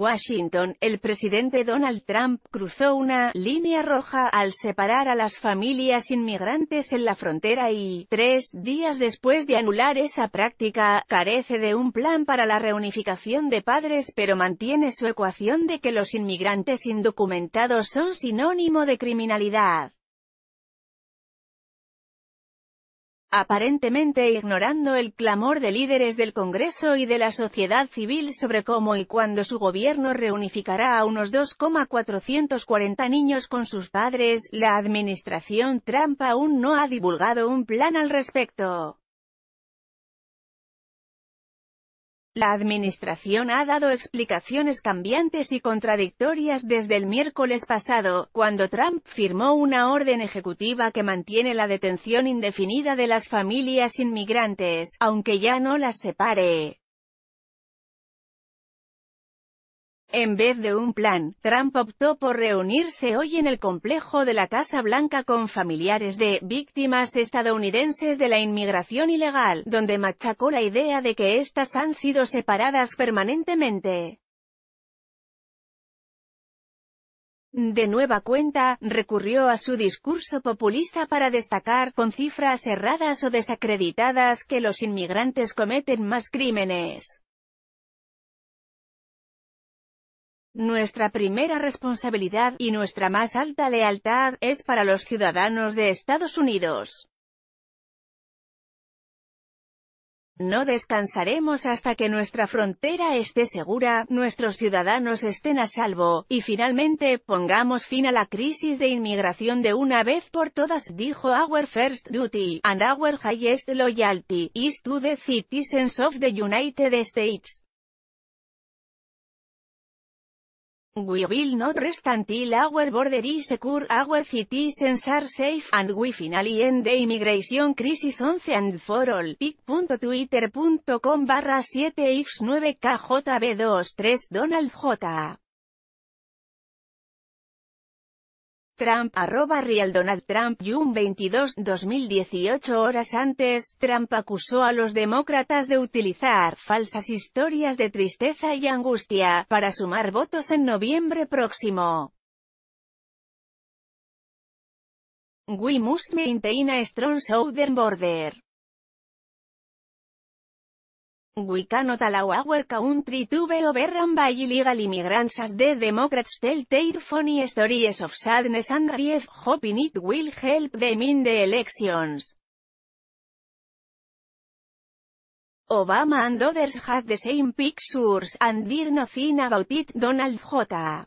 Washington, el presidente Donald Trump cruzó una línea roja al separar a las familias inmigrantes en la frontera y, tres días después de anular esa práctica, carece de un plan para la reunificación de padres pero mantiene su ecuación de que los inmigrantes indocumentados son sinónimo de criminalidad. aparentemente ignorando el clamor de líderes del Congreso y de la sociedad civil sobre cómo y cuándo su gobierno reunificará a unos 2,440 niños con sus padres, la administración Trump aún no ha divulgado un plan al respecto. La administración ha dado explicaciones cambiantes y contradictorias desde el miércoles pasado, cuando Trump firmó una orden ejecutiva que mantiene la detención indefinida de las familias inmigrantes, aunque ya no las separe. En vez de un plan, Trump optó por reunirse hoy en el complejo de la Casa Blanca con familiares de víctimas estadounidenses de la inmigración ilegal, donde machacó la idea de que éstas han sido separadas permanentemente. De nueva cuenta, recurrió a su discurso populista para destacar, con cifras erradas o desacreditadas, que los inmigrantes cometen más crímenes. Nuestra primera responsabilidad, y nuestra más alta lealtad, es para los ciudadanos de Estados Unidos. No descansaremos hasta que nuestra frontera esté segura, nuestros ciudadanos estén a salvo, y finalmente, pongamos fin a la crisis de inmigración de una vez por todas, dijo Our First Duty, and Our Highest Loyalty, is to the citizens of the United States. We will not rest until our border is secure, our citizens are safe, and we finally end the immigration crisis once and for all. pic.twitter.com barra 7 x 9 kjb 23 Donald J. Trump, arroba Real Donald Trump, un 22, 2018 horas antes, Trump acusó a los demócratas de utilizar falsas historias de tristeza y angustia, para sumar votos en noviembre próximo. We must maintain a strong southern border. We cannot allow our country to be overrun by illegal immigrants as the Democrats tell their funny stories of sadness and grief hoping it will help them in the elections. Obama and others had the same pictures and did nothing about it Donald J.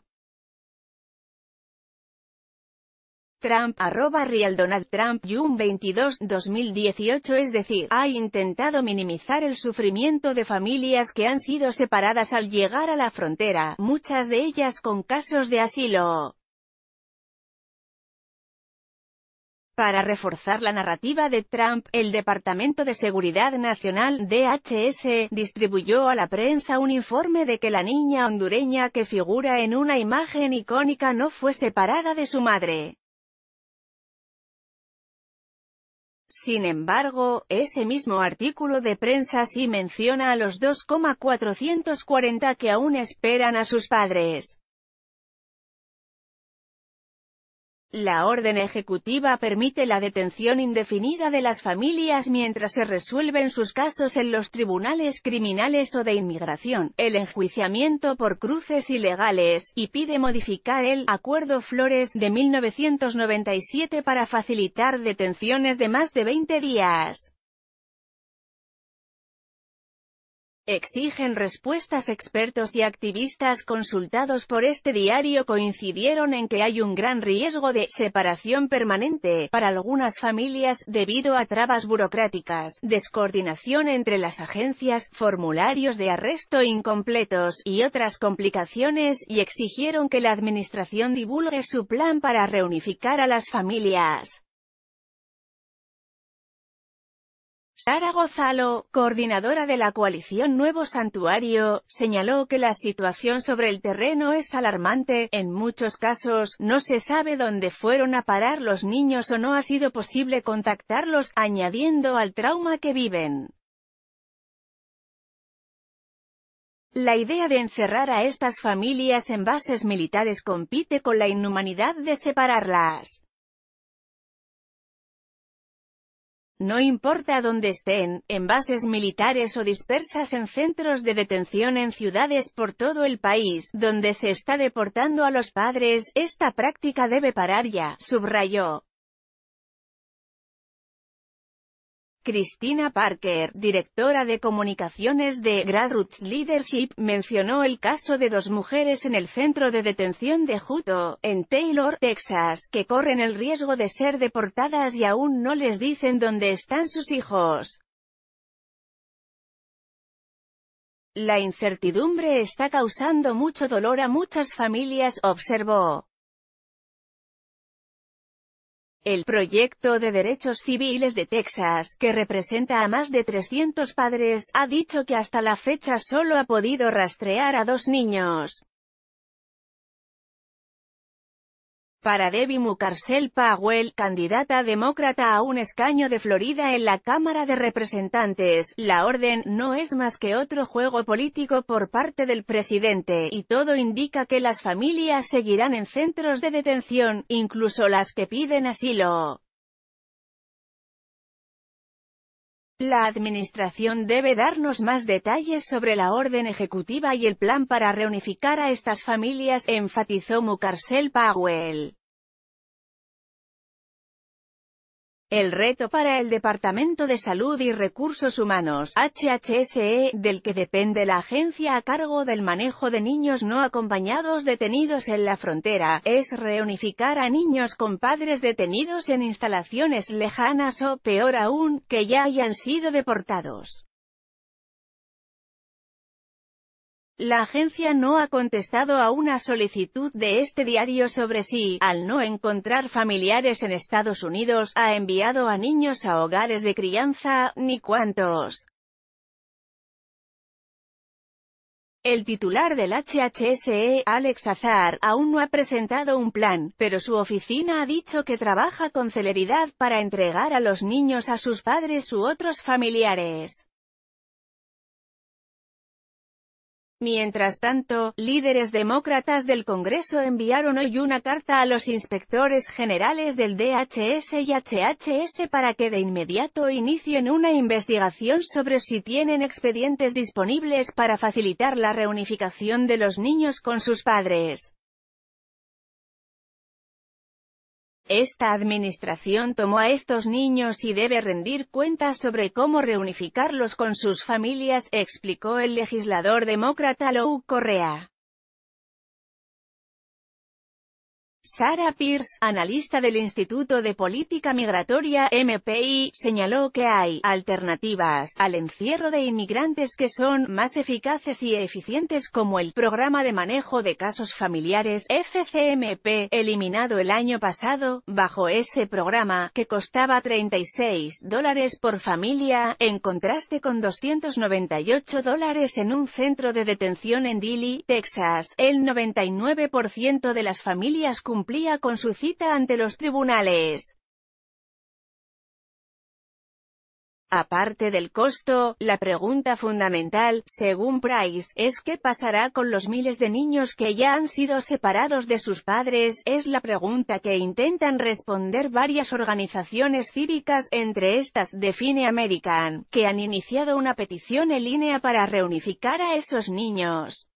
Trump, arroba Real Donald Trump, June 22, 2018 es decir, ha intentado minimizar el sufrimiento de familias que han sido separadas al llegar a la frontera, muchas de ellas con casos de asilo. Para reforzar la narrativa de Trump, el Departamento de Seguridad Nacional, DHS, distribuyó a la prensa un informe de que la niña hondureña que figura en una imagen icónica no fue separada de su madre. Sin embargo, ese mismo artículo de prensa sí menciona a los 2,440 que aún esperan a sus padres. La orden ejecutiva permite la detención indefinida de las familias mientras se resuelven sus casos en los tribunales criminales o de inmigración, el enjuiciamiento por cruces ilegales, y pide modificar el Acuerdo Flores de 1997 para facilitar detenciones de más de 20 días. Exigen respuestas expertos y activistas consultados por este diario coincidieron en que hay un gran riesgo de separación permanente para algunas familias debido a trabas burocráticas, descoordinación entre las agencias, formularios de arresto incompletos y otras complicaciones y exigieron que la administración divulgue su plan para reunificar a las familias. Sara Gozalo, coordinadora de la coalición Nuevo Santuario, señaló que la situación sobre el terreno es alarmante, en muchos casos, no se sabe dónde fueron a parar los niños o no ha sido posible contactarlos, añadiendo al trauma que viven. La idea de encerrar a estas familias en bases militares compite con la inhumanidad de separarlas. no importa dónde estén, en bases militares o dispersas en centros de detención en ciudades por todo el país, donde se está deportando a los padres, esta práctica debe parar ya, subrayó. Christina Parker, directora de comunicaciones de Grassroots Leadership, mencionó el caso de dos mujeres en el centro de detención de Juto, en Taylor, Texas, que corren el riesgo de ser deportadas y aún no les dicen dónde están sus hijos. La incertidumbre está causando mucho dolor a muchas familias, observó. El proyecto de derechos civiles de Texas, que representa a más de 300 padres, ha dicho que hasta la fecha solo ha podido rastrear a dos niños. para Debbie Mucarcel Powell, candidata demócrata a un escaño de Florida en la Cámara de Representantes, la orden no es más que otro juego político por parte del presidente, y todo indica que las familias seguirán en centros de detención, incluso las que piden asilo. La Administración debe darnos más detalles sobre la orden ejecutiva y el plan para reunificar a estas familias, enfatizó Mucarcel Powell. El reto para el Departamento de Salud y Recursos Humanos, HHSE, del que depende la agencia a cargo del manejo de niños no acompañados detenidos en la frontera, es reunificar a niños con padres detenidos en instalaciones lejanas o, peor aún, que ya hayan sido deportados. La agencia no ha contestado a una solicitud de este diario sobre si, al no encontrar familiares en Estados Unidos, ha enviado a niños a hogares de crianza, ni cuántos. El titular del HHSE, Alex Azar, aún no ha presentado un plan, pero su oficina ha dicho que trabaja con celeridad para entregar a los niños a sus padres u otros familiares. Mientras tanto, líderes demócratas del Congreso enviaron hoy una carta a los inspectores generales del DHS y HHS para que de inmediato inicien una investigación sobre si tienen expedientes disponibles para facilitar la reunificación de los niños con sus padres. Esta administración tomó a estos niños y debe rendir cuentas sobre cómo reunificarlos con sus familias, explicó el legislador demócrata Lou Correa. Sarah Pierce, analista del Instituto de Política Migratoria, MPI, señaló que hay alternativas al encierro de inmigrantes que son más eficaces y eficientes como el Programa de Manejo de Casos Familiares, FCMP, eliminado el año pasado, bajo ese programa, que costaba 36 dólares por familia, en contraste con 298 dólares en un centro de detención en Dili, Texas, el 99% de las familias cumplía con su cita ante los tribunales. Aparte del costo, la pregunta fundamental, según Price, es qué pasará con los miles de niños que ya han sido separados de sus padres, es la pregunta que intentan responder varias organizaciones cívicas, entre estas Define American, que han iniciado una petición en línea para reunificar a esos niños.